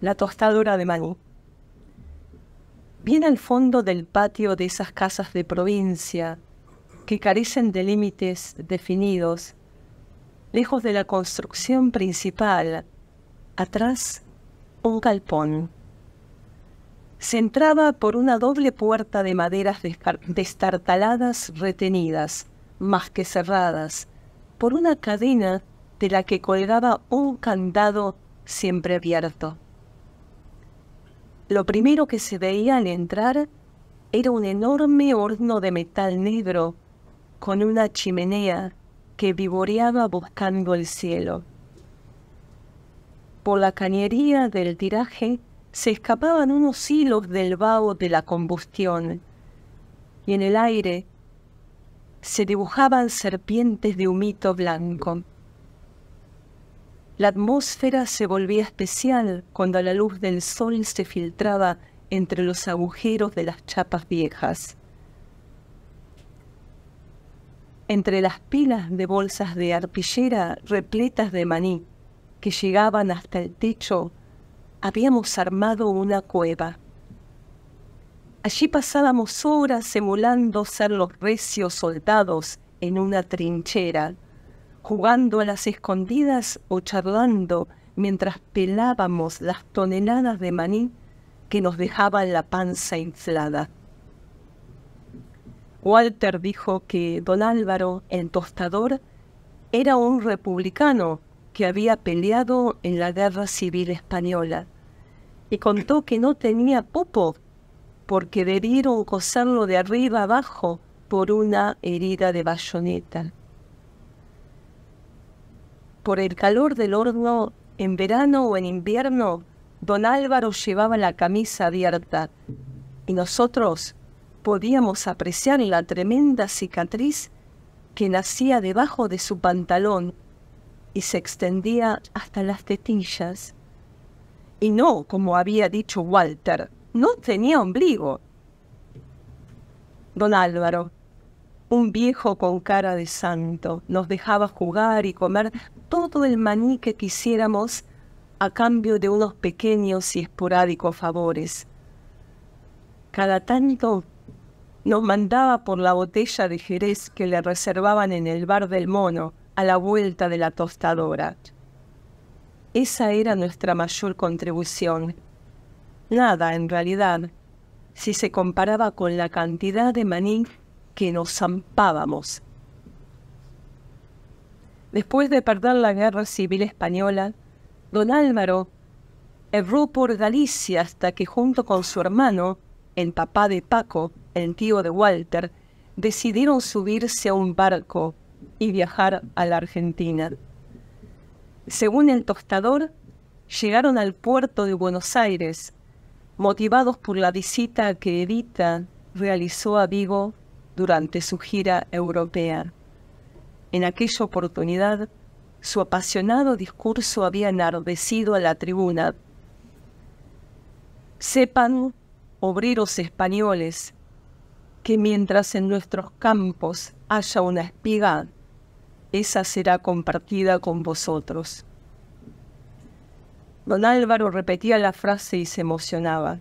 la tostadora de maní. Bien al fondo del patio de esas casas de provincia que carecen de límites definidos, lejos de la construcción principal, atrás un galpón. Se entraba por una doble puerta de maderas destartaladas retenidas, más que cerradas, por una cadena de la que colgaba un candado siempre abierto. Lo primero que se veía al entrar era un enorme horno de metal negro con una chimenea que vivoreaba buscando el cielo. Por la cañería del tiraje se escapaban unos hilos del vaho de la combustión y en el aire se dibujaban serpientes de humito blanco. La atmósfera se volvía especial cuando la luz del sol se filtraba entre los agujeros de las chapas viejas. Entre las pilas de bolsas de arpillera repletas de maní que llegaban hasta el techo, habíamos armado una cueva. Allí pasábamos horas emulando ser los recios soldados en una trinchera jugando a las escondidas o charlando mientras pelábamos las toneladas de maní que nos dejaban la panza inflada. Walter dijo que don Álvaro, el tostador, era un republicano que había peleado en la Guerra Civil Española y contó que no tenía popo porque debieron coserlo de arriba abajo por una herida de bayoneta por el calor del horno en verano o en invierno, don Álvaro llevaba la camisa abierta y nosotros podíamos apreciar la tremenda cicatriz que nacía debajo de su pantalón y se extendía hasta las tetillas. Y no, como había dicho Walter, no tenía ombligo. Don Álvaro, un viejo con cara de santo. Nos dejaba jugar y comer todo el maní que quisiéramos a cambio de unos pequeños y esporádicos favores. Cada tanto nos mandaba por la botella de Jerez que le reservaban en el bar del mono a la vuelta de la tostadora. Esa era nuestra mayor contribución. Nada, en realidad, si se comparaba con la cantidad de maní que nos zampábamos. Después de perder la guerra civil española, don Álvaro erró por Galicia hasta que junto con su hermano, el papá de Paco, el tío de Walter, decidieron subirse a un barco y viajar a la Argentina. Según el tostador, llegaron al puerto de Buenos Aires, motivados por la visita que Edita realizó a Vigo durante su gira europea. En aquella oportunidad, su apasionado discurso había enardecido a la tribuna. Sepan, obreros españoles, que mientras en nuestros campos haya una espiga, esa será compartida con vosotros. Don Álvaro repetía la frase y se emocionaba.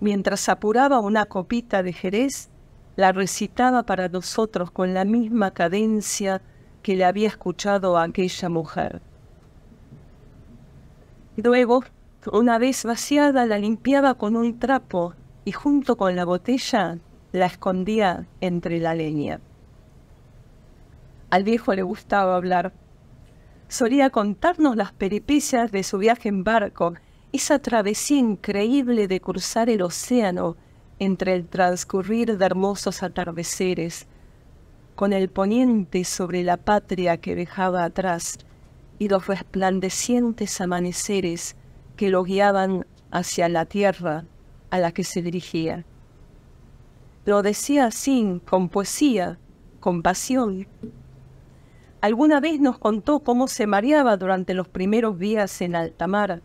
Mientras apuraba una copita de Jerez, la recitaba para nosotros con la misma cadencia que le había escuchado a aquella mujer. Luego, una vez vaciada, la limpiaba con un trapo y junto con la botella la escondía entre la leña. Al viejo le gustaba hablar. Solía contarnos las peripecias de su viaje en barco, esa travesía increíble de cruzar el océano entre el transcurrir de hermosos atardeceres, con el poniente sobre la patria que dejaba atrás y los resplandecientes amaneceres que lo guiaban hacia la tierra a la que se dirigía. Lo decía así, con poesía, con pasión. Alguna vez nos contó cómo se mareaba durante los primeros días en alta mar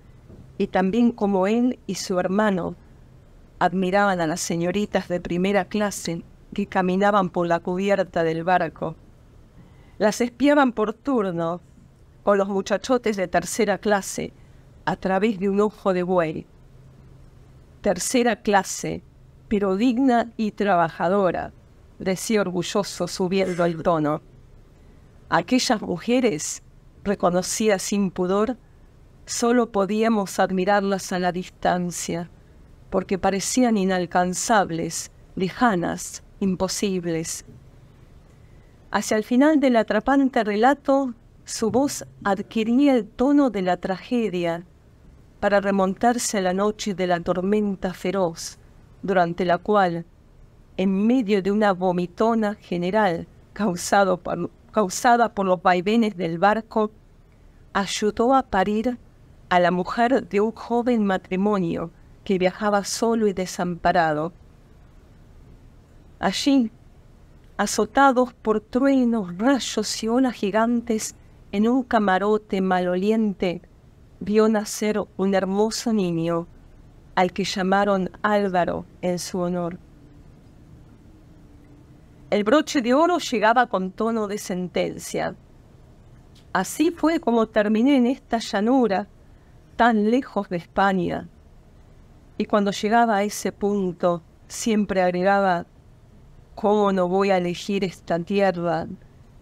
y también cómo él y su hermano admiraban a las señoritas de primera clase que caminaban por la cubierta del barco. Las espiaban por turno, o los muchachotes de tercera clase, a través de un ojo de buey. Tercera clase, pero digna y trabajadora, decía orgulloso subiendo el tono. Aquellas mujeres, reconocidas sin pudor, solo podíamos admirarlas a la distancia porque parecían inalcanzables, lejanas, imposibles. Hacia el final del atrapante relato, su voz adquiría el tono de la tragedia para remontarse a la noche de la tormenta feroz, durante la cual, en medio de una vomitona general causada por los vaivenes del barco, ayudó a parir a la mujer de un joven matrimonio que viajaba solo y desamparado. Allí, azotados por truenos, rayos y olas gigantes, en un camarote maloliente, vio nacer un hermoso niño, al que llamaron Álvaro en su honor. El broche de oro llegaba con tono de sentencia. Así fue como terminé en esta llanura, tan lejos de España, y cuando llegaba a ese punto, siempre agregaba, ¿cómo no voy a elegir esta tierra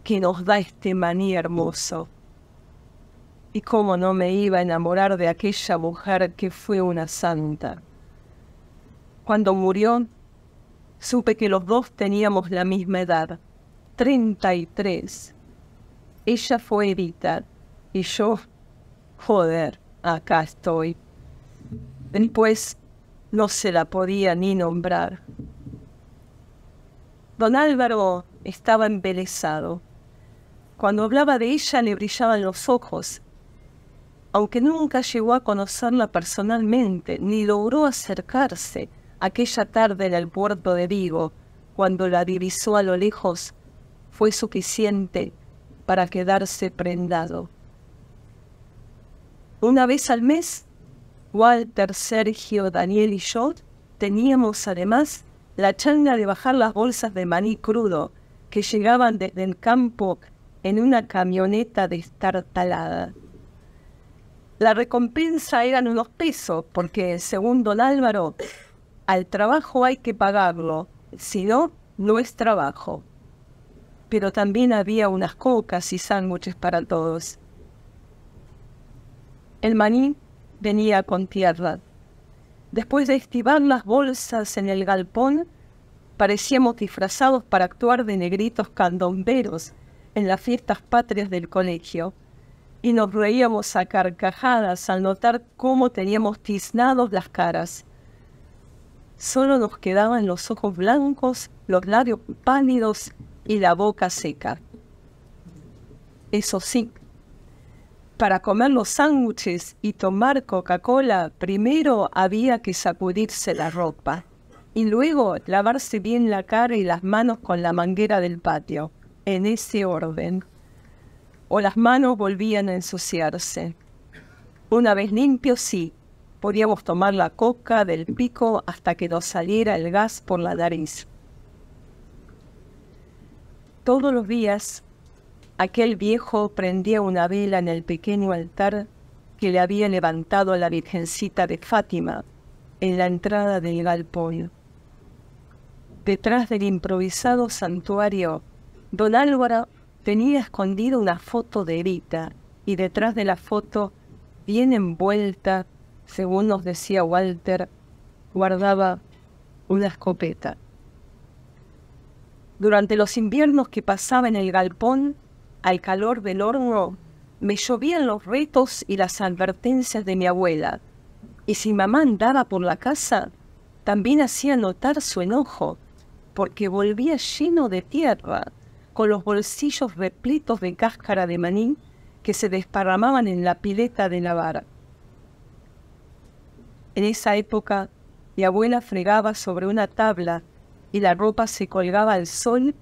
que nos da este maní hermoso? Y cómo no me iba a enamorar de aquella mujer que fue una santa. Cuando murió, supe que los dos teníamos la misma edad, 33. Ella fue Evita y yo, joder, acá estoy. Después no se la podía ni nombrar. Don Álvaro estaba embelesado. Cuando hablaba de ella le brillaban los ojos. Aunque nunca llegó a conocerla personalmente, ni logró acercarse aquella tarde en el puerto de Vigo, cuando la divisó a lo lejos, fue suficiente para quedarse prendado. Una vez al mes Walter, Sergio, Daniel y yo teníamos además la changa de bajar las bolsas de maní crudo que llegaban desde el campo en una camioneta destartalada. La recompensa eran unos pesos, porque según don Álvaro, al trabajo hay que pagarlo, si no, no es trabajo. Pero también había unas cocas y sándwiches para todos. El maní venía con tierra. Después de estivar las bolsas en el galpón, parecíamos disfrazados para actuar de negritos candomberos en las fiestas patrias del colegio y nos reíamos a carcajadas al notar cómo teníamos tiznados las caras. Solo nos quedaban los ojos blancos, los labios pálidos y la boca seca. Eso sí, para comer los sándwiches y tomar Coca-Cola, primero había que sacudirse la ropa y luego lavarse bien la cara y las manos con la manguera del patio, en ese orden. O las manos volvían a ensuciarse. Una vez limpio, sí, podíamos tomar la coca del pico hasta que nos saliera el gas por la nariz. Todos los días aquel viejo prendía una vela en el pequeño altar que le había levantado a la Virgencita de Fátima en la entrada del galpón. Detrás del improvisado santuario, don Álvaro tenía escondida una foto de Evita y detrás de la foto, bien envuelta, según nos decía Walter, guardaba una escopeta. Durante los inviernos que pasaba en el galpón, al calor del horno, me llovían los retos y las advertencias de mi abuela. Y si mamá andaba por la casa, también hacía notar su enojo, porque volvía lleno de tierra, con los bolsillos repletos de cáscara de maní que se desparramaban en la pileta de lavar. En esa época, mi abuela fregaba sobre una tabla y la ropa se colgaba al sol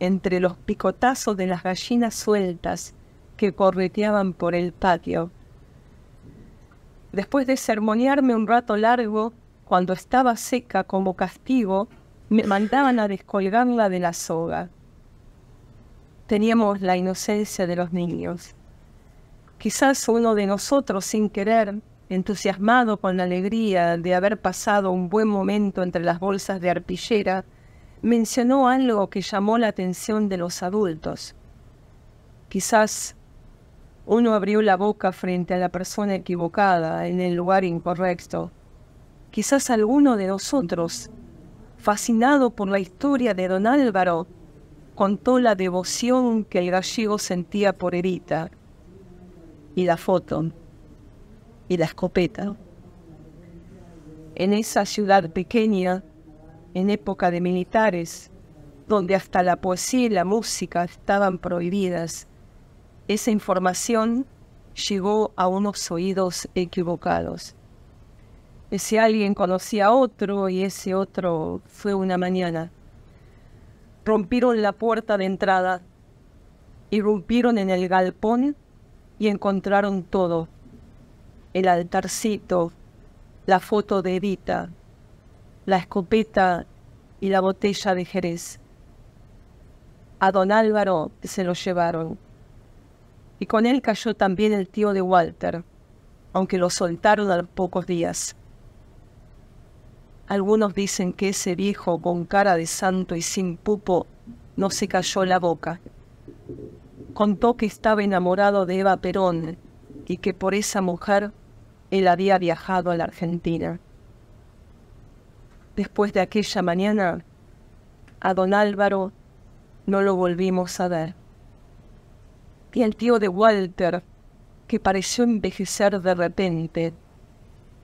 entre los picotazos de las gallinas sueltas que correteaban por el patio. Después de sermonearme un rato largo, cuando estaba seca como castigo, me mandaban a descolgarla de la soga. Teníamos la inocencia de los niños. Quizás uno de nosotros, sin querer, entusiasmado con la alegría de haber pasado un buen momento entre las bolsas de arpillera, mencionó algo que llamó la atención de los adultos. Quizás uno abrió la boca frente a la persona equivocada en el lugar incorrecto. Quizás alguno de nosotros, fascinado por la historia de don Álvaro, contó la devoción que el gallego sentía por Erita, y la foto, y la escopeta. En esa ciudad pequeña, en época de militares, donde hasta la poesía y la música estaban prohibidas, esa información llegó a unos oídos equivocados. Ese alguien conocía a otro y ese otro fue una mañana. Rompieron la puerta de entrada, irrumpieron en el galpón y encontraron todo. El altarcito, la foto de Evita, la escopeta y la botella de Jerez. A don Álvaro se lo llevaron. Y con él cayó también el tío de Walter, aunque lo soltaron a pocos días. Algunos dicen que ese viejo con cara de santo y sin pupo no se cayó la boca. Contó que estaba enamorado de Eva Perón y que por esa mujer él había viajado a la Argentina. Después de aquella mañana, a don Álvaro no lo volvimos a ver. Y el tío de Walter, que pareció envejecer de repente,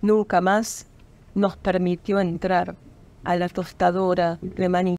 nunca más nos permitió entrar a la tostadora de maní.